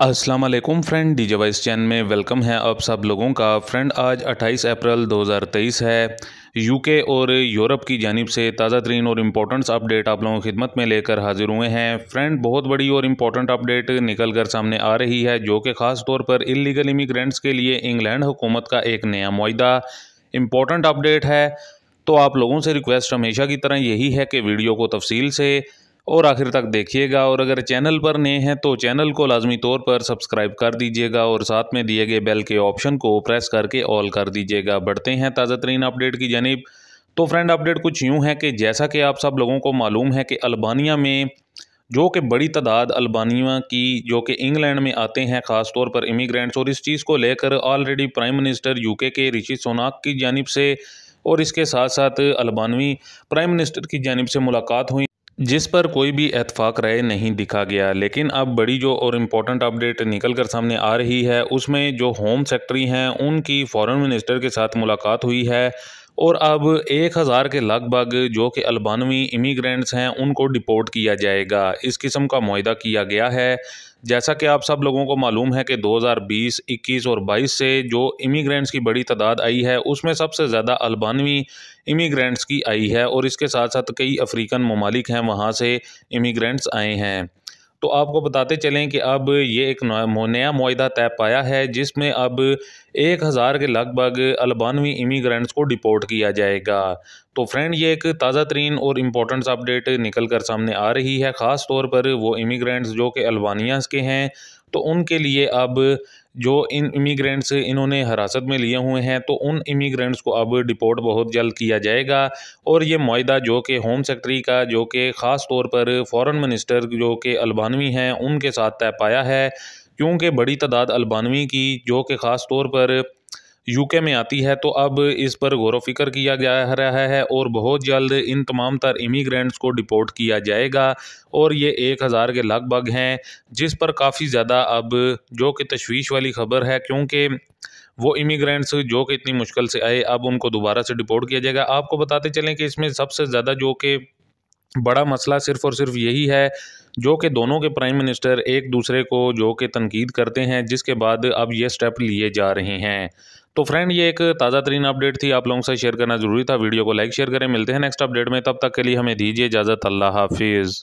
अस्सलाम वालेकुम friend D vice चैन में वेलकम है आप सब लोगों का फ्रेंड आज 28 अप्रैल 2023 है यूके और यूरोप की जानब से ताज़ा तरीन और इम्पोर्टेंट अपडेट आप लोगों की खिदमत में लेकर हाजिर हुए हैं फ्रेंड बहुत बड़ी और इम्पोर्टेंट अपडेट निकल कर सामने आ रही है जो कि ख़ास तौर पर इलीगल इमिग्रेंट्स के लिए इंग्लैंड हुकूमत का एक नया माहा इम्पोर्टेंट अपडेट है तो आप लोगों से रिक्वेस्ट हमेशा की तरह यही है कि वीडियो को तफसील से और आखिर तक देखिएगा और अगर चैनल पर नए हैं तो चैनल को लाजमी तौर पर सब्सक्राइब कर दीजिएगा और साथ में दिए गए बेल के ऑप्शन को प्रेस करके ऑल कर दीजिएगा बढ़ते हैं ताज़ा तरीन अपडेट की जानब तो फ्रेंड अपडेट कुछ यूँ है कि जैसा कि आप सब लोगों को मालूम है कि अल्बानिया में जो कि बड़ी तादाद अल्बानिया की जो कि इंग्लैंड में आते हैं ख़ास तौर पर इमिग्रेंट्स और इस चीज़ को लेकर ऑलरेडी प्राइम मिनिस्टर यूके के ऋषि सोनाक की जानब से और इसके साथ साथ अल्बानवी प्राइम मिनिस्टर की जानब से मुलाकात हुई जिस पर कोई भी एतफाक़ राय नहीं दिखा गया लेकिन अब बड़ी जो और इम्पोर्टेंट अपडेट निकल कर सामने आ रही है उसमें जो होम सेक्रेटरी हैं उनकी फ़ॉरेन मिनिस्टर के साथ मुलाकात हुई है और अब एक हज़ार के लगभग जो कि अल्बानवी इमीग्रेंट्स हैं उनको डिपोर्ट किया जाएगा इस किस्म का माहा किया गया है जैसा कि आप सब लोगों को मालूम है कि 2020, 21 और 22 से जो इमीग्रेंट्स की बड़ी तादाद आई है उसमें सबसे ज़्यादा अल्बानवी इमीग्रेंट्स की आई है और इसके साथ साथ कई अफ्रीकन ममालिक हैं वहाँ से इमीग्रेंट्स आए हैं तो आपको बताते चलें कि अब ये एक नया माहा तय पाया है जिसमें अब एक हज़ार के लगभग अल्बानवी इमीग्रेंट्स को डिपोर्ट किया जाएगा तो फ्रेंड ये एक ताज़ा तरीन और इम्पोर्टेंट अपडेट निकल कर सामने आ रही है ख़ास तौर पर वो इमीग्रेंट्स जो कि अल्बानियाज़ के हैं तो उनके लिए अब जो इन इमिग्रेंट्स इन्होंने हिरासत में लिए हुए हैं तो उन इमिग्रेंट्स को अब डिपोर्ट बहुत जल्द किया जाएगा और ये माहा जो कि होम सेक्रेटरी का जो कि ख़ास तौर पर फॉरेन मिनिस्टर जो कि अल्बानवी हैं उनके साथ तय पाया है क्योंकि बड़ी तादाद अल्बानवी की जो कि ख़ास तौर पर यूके में आती है तो अब इस पर गौर फिक्र किया जा रहा है और बहुत जल्द इन तमाम तर इमीग्रेंट्स को डिपोर्ट किया जाएगा और ये एक हज़ार के लगभग हैं जिस पर काफ़ी ज़्यादा अब जो कि तशवीश वाली खबर है क्योंकि वो इमीग्रेंट्स जो कि इतनी मुश्किल से आए अब उनको दोबारा से डिपोर्ट किया जाएगा आपको बताते चलें कि इसमें सबसे ज़्यादा जो कि बड़ा मसला सिर्फ़ और सिर्फ यही है जो कि दोनों के प्राइम मिनिस्टर एक दूसरे को जो कि तनकीद करते हैं जिसके बाद अब ये स्टेप लिए जा रहे हैं तो फ्रेंड ये एक ताज़ा तरीन अपडेट थी आप लोगों से शेयर करना ज़रूरी था वीडियो को लाइक शेयर करें मिलते हैं नेक्स्ट अपडेट में तब तक के लिए हमें दीजिए इजाज़त अल्लाह हाफिज़